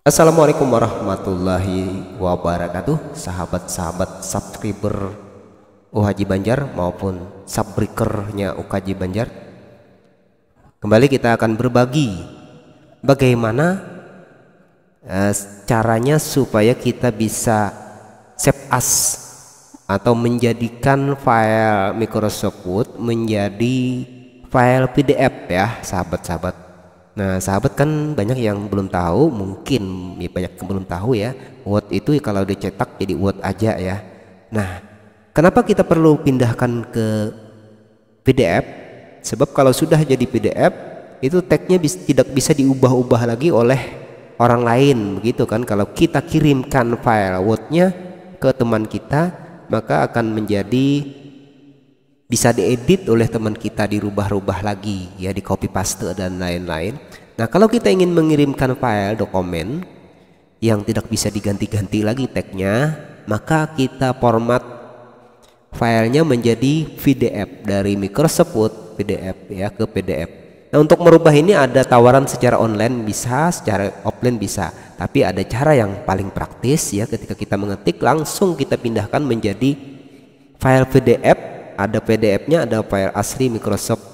Assalamualaikum warahmatullahi wabarakatuh Sahabat-sahabat subscriber UHJ Banjar maupun subbreakernya UKJ Banjar Kembali kita akan berbagi Bagaimana eh, caranya supaya kita bisa save as Atau menjadikan file Microsoft Word menjadi file PDF ya sahabat-sahabat Nah, sahabat kan banyak yang belum tahu, mungkin ya banyak yang belum tahu ya. Word itu kalau dicetak jadi Word aja ya. Nah, kenapa kita perlu pindahkan ke PDF? Sebab kalau sudah jadi PDF, itu tagnya bis, tidak bisa diubah-ubah lagi oleh orang lain begitu kan. Kalau kita kirimkan file Wordnya ke teman kita, maka akan menjadi bisa diedit oleh teman kita dirubah-rubah lagi ya di copy paste dan lain-lain nah kalau kita ingin mengirimkan file dokumen yang tidak bisa diganti-ganti lagi tagnya maka kita format filenya menjadi PDF dari Microsoft Word PDF ya ke PDF Nah untuk merubah ini ada tawaran secara online bisa, secara offline bisa. Tapi ada cara yang paling praktis ya ketika kita mengetik langsung kita pindahkan menjadi file PDF ada PDF-nya, ada file asli Microsoft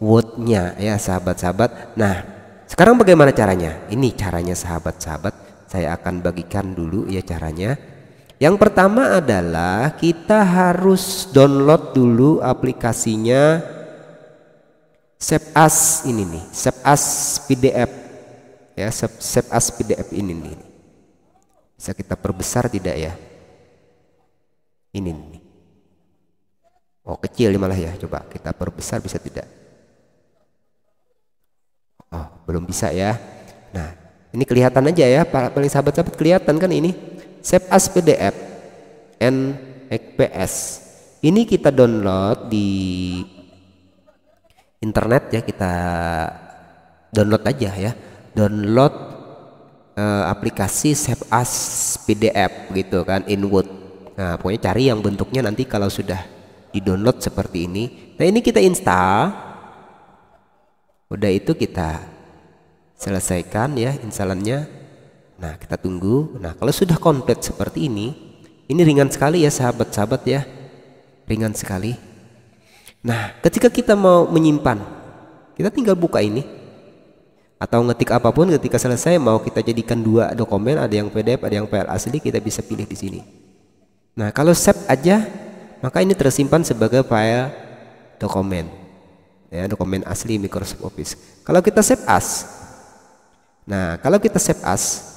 Word-nya ya sahabat-sahabat. Nah, sekarang bagaimana caranya? Ini caranya sahabat-sahabat. Saya akan bagikan dulu ya caranya. Yang pertama adalah kita harus download dulu aplikasinya Save As ini nih, Save As PDF. Ya, Save, As PDF ini nih. Bisa kita perbesar tidak ya? Ini nih. Oh kecil malah ya, coba kita perbesar bisa tidak? Oh belum bisa ya. Nah ini kelihatan aja ya, para paling sahabat-sahabat kelihatan kan ini. Save as PDF, XPS. Ini kita download di internet ya, kita download aja ya. Download eh, aplikasi Save as PDF gitu kan, in Word. Nah pokoknya cari yang bentuknya nanti kalau sudah di-download seperti ini. Nah, ini kita install. Udah itu kita selesaikan ya instalannya. Nah, kita tunggu. Nah, kalau sudah komplit seperti ini, ini ringan sekali ya sahabat-sahabat ya. Ringan sekali. Nah, ketika kita mau menyimpan, kita tinggal buka ini atau ngetik apapun ketika selesai mau kita jadikan dua dokumen ada yang PDF ada yang file asli kita bisa pilih di sini. Nah kalau save aja maka ini tersimpan sebagai file dokumen ya dokumen asli Microsoft Office kalau kita save as nah kalau kita save as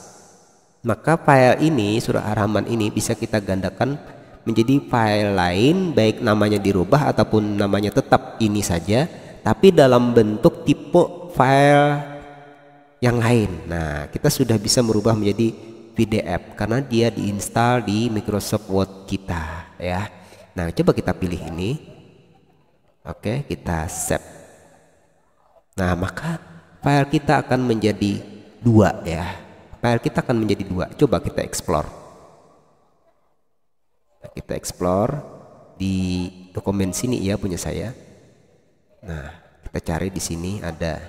maka file ini surat ar ini bisa kita gandakan menjadi file lain baik namanya dirubah ataupun namanya tetap ini saja tapi dalam bentuk tipe file yang lain nah kita sudah bisa merubah menjadi PDF karena dia diinstal di Microsoft Word kita ya Nah, coba kita pilih ini. Oke, kita save. Nah, maka file kita akan menjadi dua ya. File kita akan menjadi dua. Coba kita explore. Nah, kita explore di dokumen sini ya punya saya. Nah, kita cari di sini ada.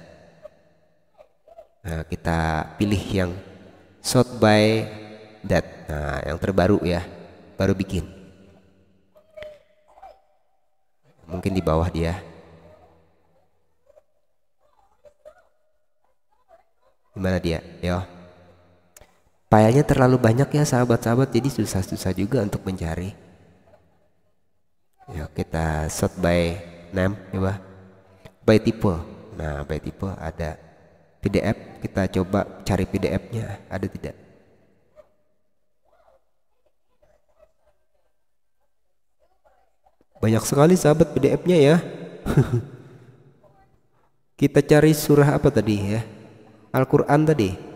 Nah, kita pilih yang sort by that. Nah, yang terbaru ya. Baru bikin. mungkin di bawah dia gimana dia yo payahnya terlalu banyak ya sahabat-sahabat jadi susah-susah juga untuk mencari yuk kita sort by name coba by tipe nah by tipe ada pdf kita coba cari pdf nya ada tidak Banyak sekali sahabat PDF-nya ya. Kita cari surah apa tadi ya? Al-Quran tadi.